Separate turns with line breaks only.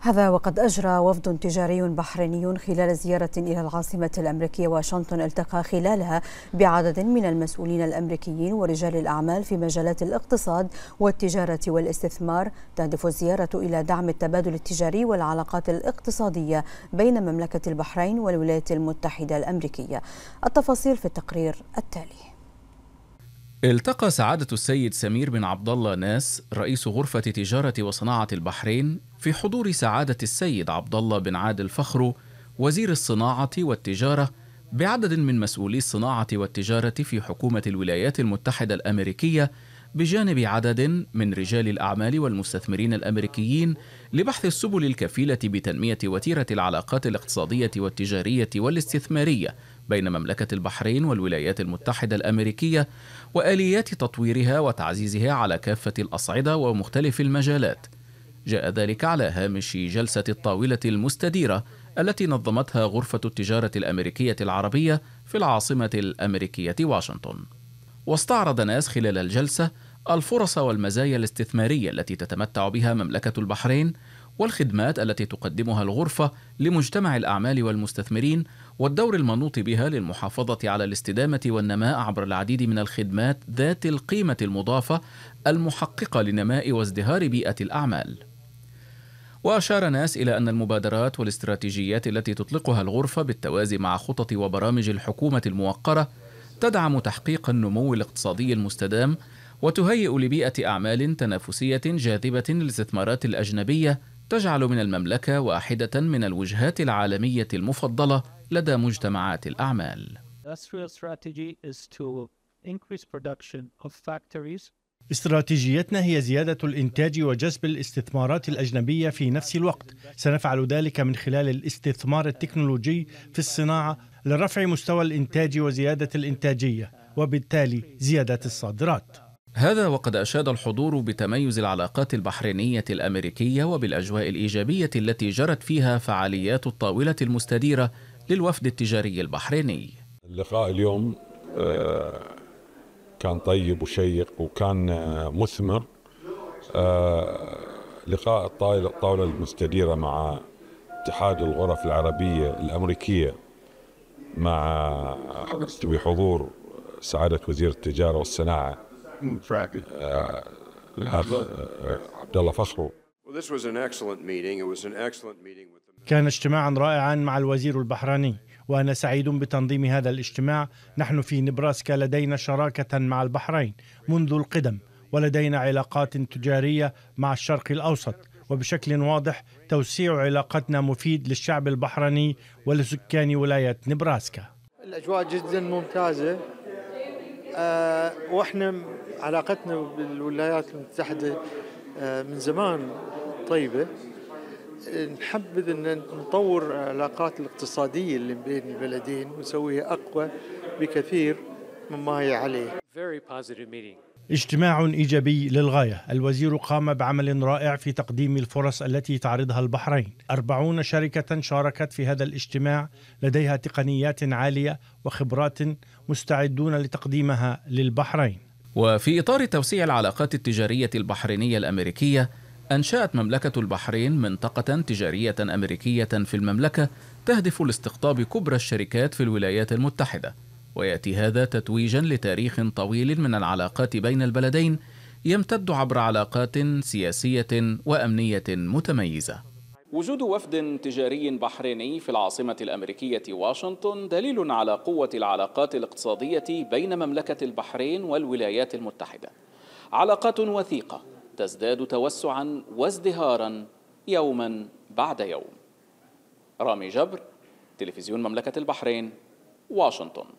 هذا وقد أجرى وفد تجاري بحريني خلال زيارة
إلى العاصمة الأمريكية واشنطن التقى خلالها بعدد من المسؤولين الأمريكيين ورجال الأعمال في مجالات الاقتصاد والتجارة والاستثمار تهدف الزيارة إلى دعم التبادل التجاري والعلاقات الاقتصادية بين مملكة البحرين والولايات المتحدة الأمريكية التفاصيل في التقرير التالي التقى سعادة السيد سمير بن عبد الله ناس رئيس غرفة تجارة وصناعة البحرين في حضور سعادة السيد عبد الله بن عادل فخرو وزير الصناعة والتجارة بعدد من مسؤولي الصناعة والتجارة في حكومة الولايات المتحدة الأمريكية بجانب عدد من رجال الأعمال والمستثمرين الأمريكيين لبحث السبل الكفيلة بتنمية وتيرة العلاقات الاقتصادية والتجارية والاستثمارية بين مملكة البحرين والولايات المتحدة الأمريكية وآليات تطويرها وتعزيزها على كافة الأصعدة ومختلف المجالات. جاء ذلك على هامش جلسة الطاولة المستديرة التي نظمتها غرفة التجارة الأمريكية العربية في العاصمة الأمريكية واشنطن. واستعرض ناس خلال الجلسة الفرص والمزايا الاستثمارية التي تتمتع بها مملكة البحرين والخدمات التي تقدمها الغرفة لمجتمع الأعمال والمستثمرين والدور المنوط بها للمحافظة على الاستدامة والنماء عبر العديد من الخدمات ذات القيمة المضافة المحققة لنماء وازدهار بيئة الأعمال. وأشار ناس إلى أن المبادرات والاستراتيجيات التي تطلقها الغرفة بالتوازي مع خطط وبرامج الحكومة الموقرة تدعم تحقيق النمو الاقتصادي المستدام وتهيئ لبيئة أعمال تنافسية جاذبة للاستثمارات الأجنبية تجعل من المملكة واحدة من الوجهات العالمية المفضلة
لدى مجتمعات الأعمال استراتيجيتنا هي زيادة الإنتاج وجذب الاستثمارات الأجنبية في نفس الوقت سنفعل ذلك من خلال الاستثمار التكنولوجي في الصناعة لرفع مستوى الإنتاج وزيادة الإنتاجية وبالتالي زيادة الصادرات
هذا وقد أشاد الحضور بتميز العلاقات البحرينية الأمريكية وبالأجواء الإيجابية التي جرت فيها فعاليات الطاولة المستديرة للوفد التجاري البحريني اللقاء اليوم آه، كان
طيب وشيق وكان آه، مثمر آه، لقاء الطاولة المستديرة مع اتحاد الغرف العربية الأمريكية مع بحضور سعادة وزير التجارة
والصناعة عبد الله فخرو
كان اجتماعا رائعا مع الوزير البحريني وأنا سعيد بتنظيم هذا الاجتماع نحن في نبراسكا لدينا شراكة مع البحرين منذ القدم ولدينا علاقات تجارية مع الشرق الأوسط وبشكل واضح توسيع علاقتنا مفيد للشعب البحريني ولسكان ولاية نبراسكا الأجواء جدا ممتازة أه وإحنا علاقتنا بالولايات المتحدة أه من زمان طيبة نحبذ ان نطور العلاقات الاقتصاديه اللي بين البلدين ونسويها اقوى بكثير مما هي عليه. اجتماع ايجابي للغايه، الوزير قام بعمل رائع في تقديم الفرص التي تعرضها البحرين، 40 شركه شاركت في هذا الاجتماع لديها تقنيات عاليه وخبرات مستعدون لتقديمها للبحرين.
وفي اطار توسيع العلاقات التجاريه البحرينيه الامريكيه، أنشأت مملكة البحرين منطقة تجارية أمريكية في المملكة تهدف لاستقطاب كبرى الشركات في الولايات المتحدة، ويأتي هذا تتويجا لتاريخ طويل من العلاقات بين البلدين يمتد عبر علاقات سياسية وأمنية متميزة. وجود وفد تجاري بحريني في العاصمة الأمريكية واشنطن دليل على قوة العلاقات الاقتصادية بين مملكة البحرين والولايات المتحدة. علاقات وثيقة تزداد توسعا وازدهارا يوما بعد يوم رامي جبر تلفزيون مملكة
البحرين واشنطن